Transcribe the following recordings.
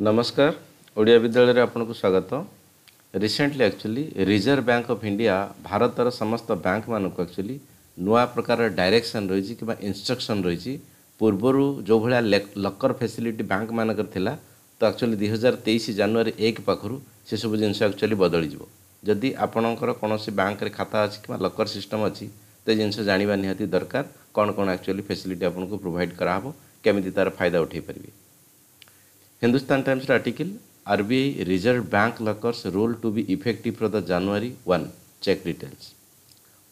नमस्कार ओडिया विद्यालय आपको स्वागत recently actually Reserve Bank of India Bharat समस्त बैंक मानक एक्चुअली नुआ प्रकार डायरेक्शन रही कि इनस्ट्रक्शन रही पूर्वर जो भाया लकर फैसिलिटी बैंक मानक तो एक्चुअली दुई हजार तेईस जानुरी एक पाखु से सब जिन एक्चुअली बदली जदि आपणकर कौन बैंक खाता अच्छी कि लकर सिस्टम अच्छी तो जिन जाना निहती दरकार कौन कौन एक्चुअली फैसिलिटी आपको प्रोभाइड कराव केमी तार फायदा उठे पारे Hindustan Times article RBI Reserve Bank lockers rule to be effective for the January 1 check details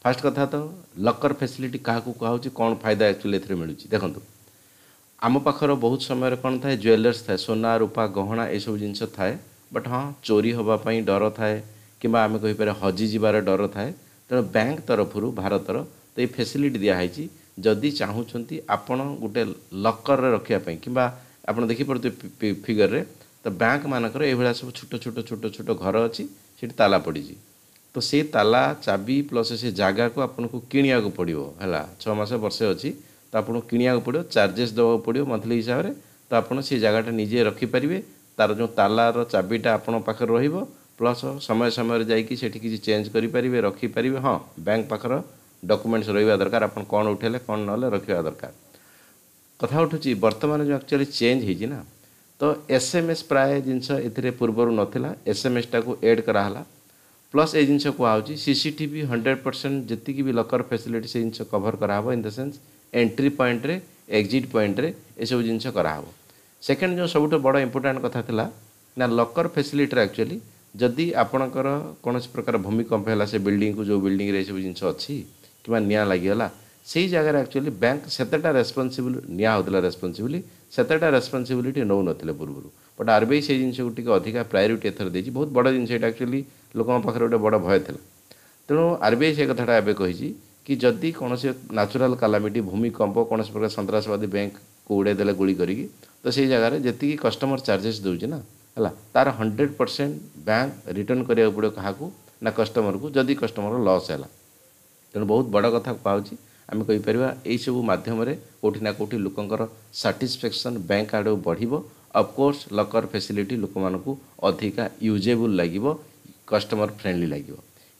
first কথা ତ ଲକର୍ ଫ୍ୟାସିଲିଟି କାହାକୁ କୁହାହେଉଛି କ'ଣ ଫାଇଦା ଆକ୍ଚୁଆଲି ଏଥିରେ ମିଳୁଛି ଦେଖନ୍ତୁ ଆମ ପାଖର ବହୁତ ସମୟରେ କ'ଣ ଥାଏ ଜୁଏଲର୍ସ ଥାଏ ସୋନା ରୂପା ଗହଣା ଏସବୁ ଜିନିଷ ଥାଏ ବଟ୍ ହଁ ଚୋରି ହେବା ପାଇଁ ଡର ଥାଏ କିମ୍ବା ଆମେ କହିପାରିବା ହଜିଯିବାର ଡର ଥାଏ ତେଣୁ ବ୍ୟାଙ୍କ ତରଫରୁ ଭାରତର ତ ଏଇ ଫ୍ୟାସିଲିଟି ଦିଆହେଇଛି ଯଦି ଚାହୁଁଛନ୍ତି ଆପଣ ଗୋଟେ ଲକର୍ରେ ରଖିବା ପାଇଁ କିମ୍ବା ଆପଣ ଦେଖିପାରୁଥିବେ ଫିଗରରେ ତ ବ୍ୟାଙ୍କମାନଙ୍କର ଏଇଭଳିଆ ସବୁ ଛୋଟ ଛୋଟ ଛୋଟ ଛୋଟ ଘର ଅଛି ସେଠି ତାଲା ପଡ଼ିଛି ତ ସେ ତାଲା ଚାବି ପ୍ଲସ୍ ସେ ଜାଗାକୁ ଆପଣଙ୍କୁ କିଣିବାକୁ ପଡ଼ିବ ହେଲା ଛଅ ମାସ ବର୍ଷେ ଅଛି ତ ଆପଣଙ୍କୁ କିଣିବାକୁ ପଡ଼ିବ ଚାର୍ଜେସ୍ ଦେବାକୁ ପଡ଼ିବ ମନ୍ଥଲି ହିସାବରେ ତ ଆପଣ ସେ ଜାଗାଟା ନିଜେ ରଖିପାରିବେ ତା'ର ଯେଉଁ ତାଲାର ଚାବିଟା ଆପଣଙ୍କ ପାଖରେ ରହିବ ପ୍ଲସ୍ ସମୟ ସମୟରେ ଯାଇକି ସେଠି କିଛି ଚେଞ୍ଜ କରିପାରିବେ ରଖିପାରିବେ ହଁ ବ୍ୟାଙ୍କ ପାଖର ଡକୁମେଣ୍ଟସ୍ ରହିବା ଦରକାର ଆପଣ କ'ଣ ଉଠାଇଲେ କ'ଣ ନହେଲେ ରଖିବା ଦରକାର କଥା ଉଠୁଛି ବର୍ତ୍ତମାନ ଯେଉଁ ଆକ୍ଚୁଆଲି ଚେଞ୍ଜ ହେଇଛି ନା ତ ଏସ୍ ଏମ୍ ଏସ୍ ପ୍ରାୟ ଜିନିଷ ଏଥିରେ ପୂର୍ବରୁ ନଥିଲା ଏସ୍ ଏମ୍ ଏସ୍ଟାକୁ ଏଡ଼୍ କରାହେଲା ପ୍ଲସ୍ ଏଇ ଜିନିଷ କୁହାହେଉଛି C C T V hundred percent ଯେତିକି ବି ଲକର୍ ଫେସିଲିଟି ସେ ଜିନିଷ କଭର୍ କରାହେବ ଇନ୍ ଦ ସେନ୍ସ ଏଣ୍ଟ୍ରି ପଏଣ୍ଟରେ ଏକ୍ଜିଟ୍ ପଏଣ୍ଟରେ ଏସବୁ ଜିନିଷ କରାହେବ ସେକେଣ୍ଡ ଯେଉଁ ସବୁଠୁ ବଡ଼ ଇମ୍ପୋର୍ଟାଣ୍ଟ କଥା ଥିଲା ନା ଲକର୍ ଫେସିଲିଟିରେ ଆକ୍ଚୁଆଲି ଯଦି ଆପଣଙ୍କର କୌଣସି ପ୍ରକାର ଭୂମିକମ୍ପ ହେଲା ସେ ବିଲ୍ଡିଂକୁ ଯେଉଁ ବିଲ୍ଡିଂରେ ଏସବୁ ଜିନିଷ ଅଛି କିମ୍ବା ନିଆଁ ଲାଗିଗଲା ସେହି ଜାଗାରେ ଆକ୍ଚୁଆଲି ବ୍ୟାଙ୍କ ସେତେଟା ରେସ୍ପନ୍ସିବିଲି ନିଆ ହେଉଥିଲା ରେସ୍ପନ୍ସିବିଲି ସେତେଟା ରେସ୍ପନ୍ସିବିଲିଟି ନେଉନଥିଲେ ପୂର୍ବରୁ ବଟ୍ ଆର୍ ବି ଆଇ ସେଇ ଜିନିଷକୁ ଟିକେ ଅଧିକା ପ୍ରାୟୋରିଟି ଏଥର ଦେଇଛି ବହୁତ ବଡ଼ ଜିନିଷ ଏଇଟା ଆକ୍ଚୁଆଲି ଲୋକଙ୍କ ପାଖରେ ଗୋଟେ ବଡ଼ ଭୟ ଥିଲା ତେଣୁ ଆର୍ ବି ଆଇ ସେ କଥାଟା ଏବେ କହିଛି କି ଯଦି କୌଣସି ନ୍ୟାଚୁରାଲ୍ କାଲାମିଟି ଭୂମିକମ୍ପ କୌଣସି ପ୍ରକାର ସନ୍ତାସବାଦୀ ବ୍ୟାଙ୍କକୁ ଉଡ଼େଇ ଦେଲେ ଗୁଳି କରିକି ତ ସେଇ ଜାଗାରେ ଯେତିକି କଷ୍ଟମର ଚାର୍ଜେସ୍ ଦେଉଛି ନା ହେଲା ତା'ର ହଣ୍ଡ୍ରେଡ଼ ପରସେଣ୍ଟ ବ୍ୟାଙ୍କ ରିଟର୍ଣ୍ଣ କରିବାକୁ ପଡ଼ିବ କାହାକୁ ନା କଷ୍ଟମରକୁ ଯଦି କଷ୍ଟମର ଲସ୍ ହେଲା ତେଣୁ ବହୁତ ବଡ଼ କଥା କୁହାହେଉଛି ଆମେ କହିପାରିବା ଏହିସବୁ ମାଧ୍ୟମରେ କେଉଁଠି ନା କେଉଁଠି ଲୋକଙ୍କର ସାଟିସ୍ଫ୍ୟାକ୍ସନ୍ ବ୍ୟାଙ୍କ ଆଡ଼କୁ ବଢ଼ିବ ଅଫକୋର୍ସ ଲକର୍ ଫେସିଲିଟି ଲୋକମାନଙ୍କୁ ଅଧିକା ୟୁଜେବୁଲ୍ ଲାଗିବ କଷ୍ଟମର୍ ଫ୍ରେଣ୍ଡଲି ଲାଗିବ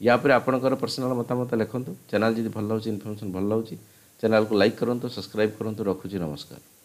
ୟା ଉପରେ ଆପଣଙ୍କର ପର୍ସନାଲ୍ ମତାମତ ଲେଖନ୍ତୁ ଚ୍ୟାନେଲ୍ ଯଦି ଭଲ ଲାଗୁଛି ଇନଫର୍ମେସନ୍ ଭଲ ଲାଗୁଛି ଚ୍ୟାନେଲ୍କୁ ଲାଇକ୍ କରନ୍ତୁ ସବସ୍କ୍ରାଇବ୍ କରନ୍ତୁ ରଖୁଛି ନମସ୍କାର